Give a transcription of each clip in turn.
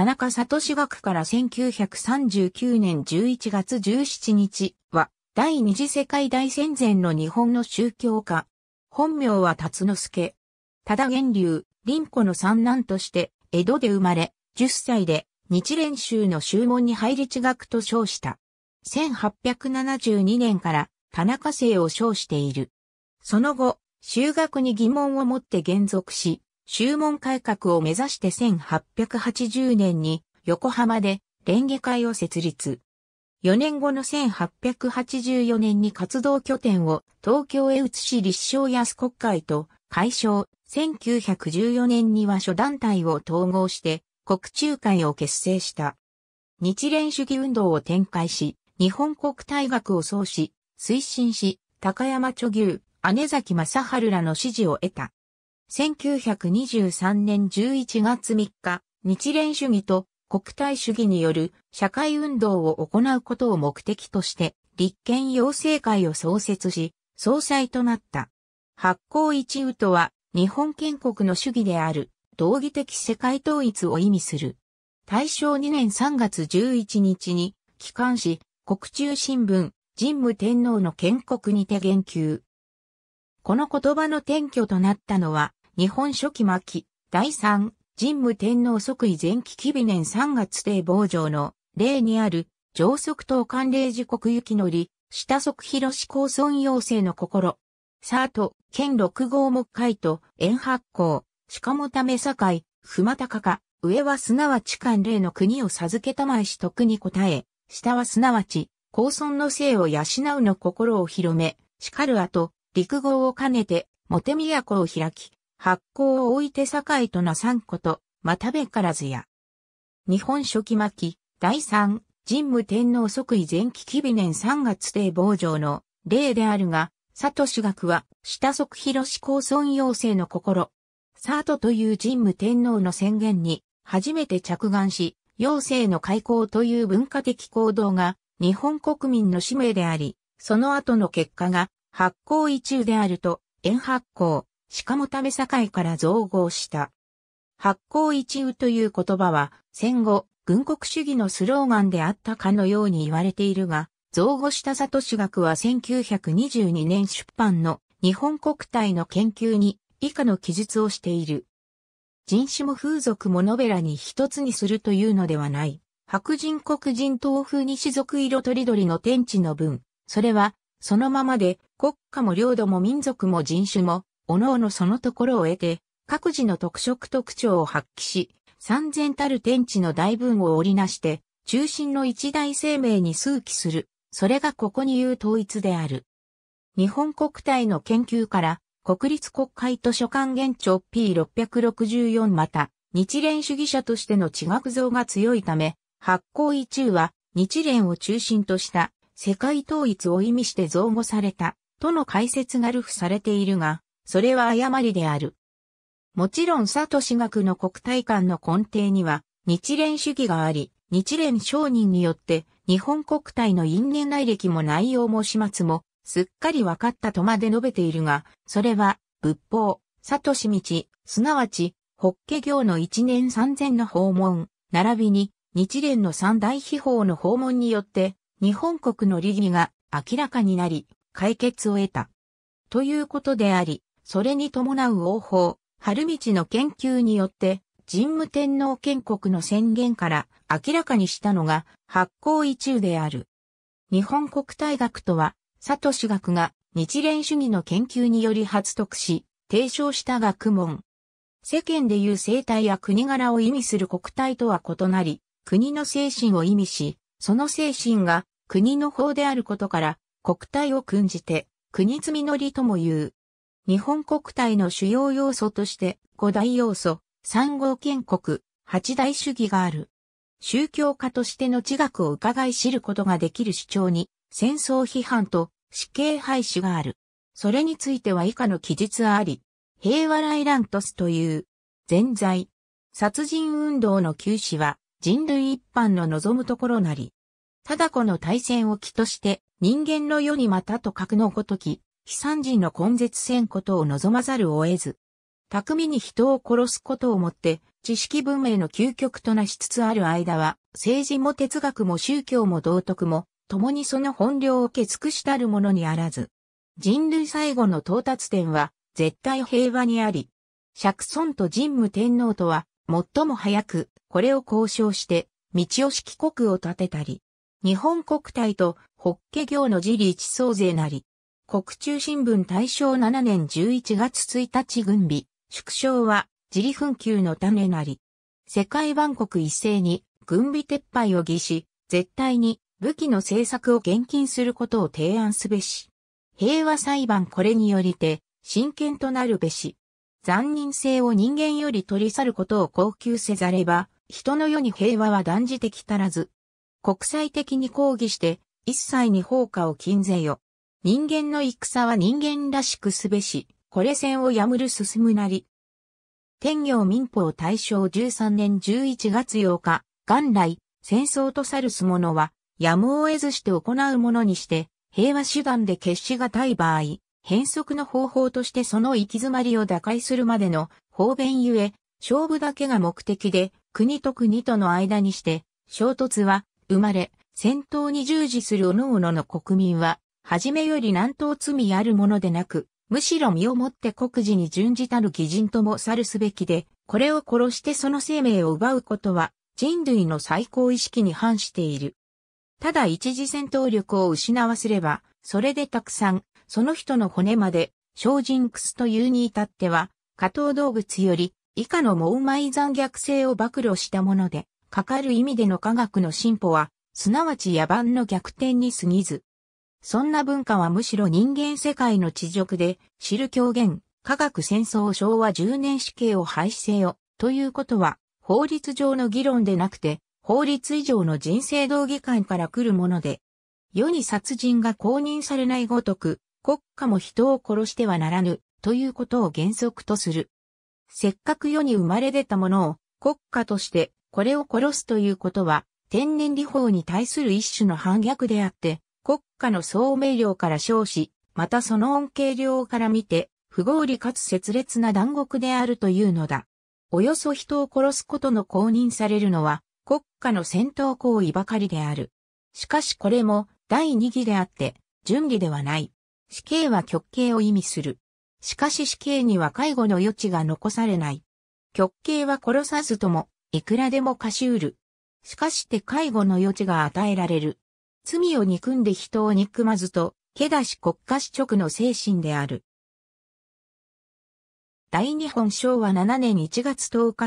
田中聡学から1939年11月17日は、第二次世界大戦前の日本の宗教家。本名は辰之助。ただ、源流、林子の三男として、江戸で生まれ、10歳で、日蓮宗の宗門に入り地学と称した。1872年から田中生を称している。その後、修学に疑問を持って減俗し、宗門改革を目指して1880年に横浜で連下会を設立。4年後の1884年に活動拠点を東京へ移し立正安国会と解消。1914年には諸団体を統合して国中会を結成した。日蓮主義運動を展開し、日本国大学を創始、推進し、高山著牛、姉崎正春らの支持を得た。1923年11月3日、日蓮主義と国体主義による社会運動を行うことを目的として、立憲養成会を創設し、総裁となった。発行一宇とは、日本建国の主義である、道義的世界統一を意味する。大正2年3月11日に、帰還し、国中新聞、神武天皇の建国にて言及。この言葉の転居となったのは、日本初期末期、第三、神武天皇即位前期紀美年3月帝傍城の例にある、上足等官令時刻行きのり、下足広志高村要請の心。サート、県六号木海と、円八甲、鹿もため境、熊高か、上はすなわち官令の国を授けたまえし徳に応え、下はすなわち、高村の姓を養うの心を広め、叱る後、陸号を兼ねて、モテ都を開き、発行を置いて堺との三こと、またべからずや。日本初期末期、第三、神武天皇即位前期紀美年3月帝傍上の例であるが、佐藤主学は、下即広志公孫要請の心。佐藤という神武天皇の宣言に、初めて着眼し、要請の開口という文化的行動が、日本国民の使命であり、その後の結果が、発行意中であると、円発行、しかもため境から造語した。発行一宇という言葉は戦後、軍国主義のスローガンであったかのように言われているが、造語した里志学は1922年出版の日本国体の研究に以下の記述をしている。人種も風俗もノベラに一つにするというのではない。白人黒人東風西族色とりどりの天地の分。それは、そのままで、国家も領土も民族も人種も、おのおのそのところを得て、各自の特色特徴を発揮し、三千たる天地の大分を織りなして、中心の一大生命に数奇する。それがここに言う統一である。日本国体の研究から、国立国会図書館現庁 P664 また、日蓮主義者としての地学像が強いため、発行意中は日蓮を中心とした世界統一を意味して造語されたとの解説が流布されているが、それは誤りである。もちろん佐藤私学の国体観の根底には、日蓮主義があり、日蓮商人によって、日本国体の因縁内歴も内容も始末も、すっかり分かったとまで述べているが、それは、仏法、佐藤道、すなわち、法華行の一年三千の訪問、並びに、日蓮の三大秘宝の訪問によって、日本国の利義が明らかになり、解決を得た。ということであり、それに伴う王法、春道の研究によって、神武天皇建国の宣言から明らかにしたのが発行意中である。日本国体学とは、佐藤学が日蓮主義の研究により発得し、提唱した学問。世間でいう生態や国柄を意味する国体とは異なり、国の精神を意味し、その精神が国の法であることから、国体を訓じて、国積みのりとも言う。日本国体の主要要素として五大要素、三号建国、八大主義がある。宗教家としての地学を伺い知ることができる主張に戦争批判と死刑廃止がある。それについては以下の記述あり、平和ライラントスという、全罪、殺人運動の休止は人類一般の望むところなり、ただこの大戦を起として人間の世にまたと格のごとき、悲惨人の根絶せんことを望まざるを得ず、巧みに人を殺すことをもって、知識文明の究極となしつつある間は、政治も哲学も宗教も道徳も、共にその本領を受け尽くしたるものにあらず。人類最後の到達点は、絶対平和にあり、釈尊と神武天皇とは、最も早く、これを交渉して、道を帰国を立てたり、日本国体と、法華経の自立創税なり、国中新聞大正7年11月1日軍備、縮小は自利紛糾の種なり。世界万国一斉に軍備撤廃を義し、絶対に武器の政策を厳禁することを提案すべし。平和裁判これによりて、真剣となるべし。残忍性を人間より取り去ることを高級せざれば、人の世に平和は断じてきたらず。国際的に抗議して、一切に放火を禁ぜよ。人間の戦は人間らしくすべし、これ戦をやむる進むなり。天行民法大正13年11月8日、元来、戦争と去るす者は、やむを得ずして行うものにして、平和手段で決しがたい場合、変則の方法としてその行き詰まりを打開するまでの方便ゆえ、勝負だけが目的で、国と国との間にして、衝突は生まれ、戦闘に従事する各々の国民は、はじめより何等罪あるものでなく、むしろ身をもって国事に準じたる義人とも去るすべきで、これを殺してその生命を奪うことは、人類の最高意識に反している。ただ一時戦闘力を失わせれば、それでたくさん、その人の骨まで、精進屈というに至っては、下等動物より、以下の猛埋残虐性を暴露したもので、かかる意味での科学の進歩は、すなわち野蛮の逆転に過ぎず、そんな文化はむしろ人間世界の地軸で、知る狂言、科学戦争昭和10年死刑を廃止せよ、ということは、法律上の議論でなくて、法律以上の人生道義観から来るもので、世に殺人が公認されないごとく、国家も人を殺してはならぬ、ということを原則とする。せっかく世に生まれ出たものを、国家として、これを殺すということは、天然理法に対する一種の反逆であって、国家の総明量から称し、またその恩恵量から見て、不合理かつ切烈な断獄であるというのだ。およそ人を殺すことの公認されるのは、国家の戦闘行為ばかりである。しかしこれも第二義であって、準義ではない。死刑は極刑を意味する。しかし死刑には介護の余地が残されない。極刑は殺さずとも、いくらでも貸し得る。しかして介護の余地が与えられる。罪を憎んで人を憎まずと、けだし国家主直の精神である。大日本昭和7年1月10日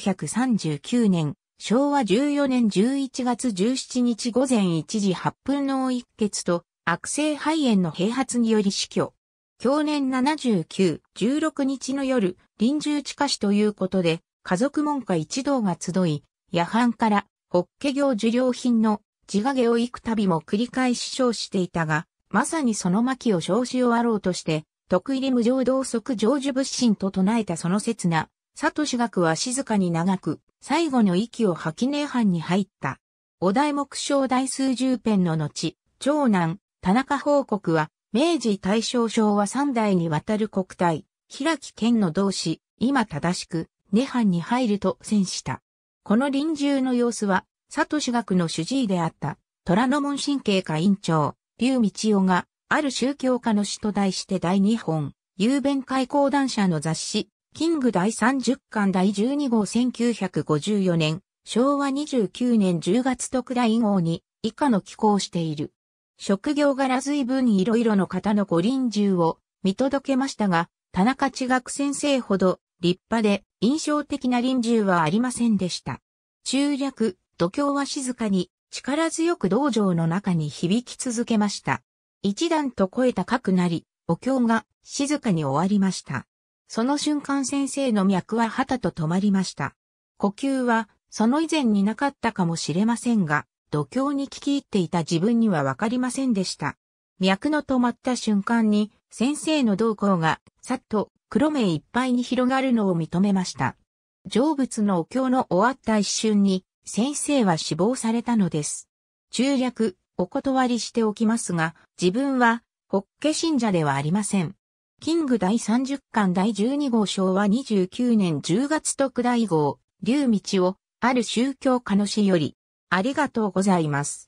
1939年、昭和14年11月17日午前1時8分の一血と悪性肺炎の併発により死去。去年79、16日の夜、臨終地下死ということで、家族門下一同が集い、夜半から、ホッケ業受領品の自を行を幾度も繰り返し称していたが、まさにその巻を称し終わろうとして、得入で無常同則成就仏心と唱えたその刹那、佐藤シ学は静かに長く、最後の息を吐き涅槃に入った。お題目章大数十編の後、長男、田中報告は、明治大正昭和三代にわたる国体、平木県の同志、今正しく、涅槃に入ると宣した。この臨終の様子は、佐藤学の主治医であった、虎ノ門神経科院長、竜道夫が、ある宗教家の死と題して第2本、雄弁会講談社の雑誌、キング第30巻第12号1954年、昭和29年10月特大号に以下の寄稿している。職業柄随分いろいろの方のご臨終を見届けましたが、田中地学先生ほど立派で印象的な臨終はありませんでした。中略、度胸は静かに、力強く道場の中に響き続けました。一段と声高くなり、お経が静かに終わりました。その瞬間先生の脈は旗と止まりました。呼吸は、その以前になかったかもしれませんが、度胸に聞き入っていた自分にはわかりませんでした。脈の止まった瞬間に、先生の動向が、さっと黒目いっぱいに広がるのを認めました。成仏のお経の終わった一瞬に、先生は死亡されたのです。中略、お断りしておきますが、自分は、ホッケ信者ではありません。キング第30巻第12号昭和29年10月特大号、竜道を、ある宗教家の死より、ありがとうございます。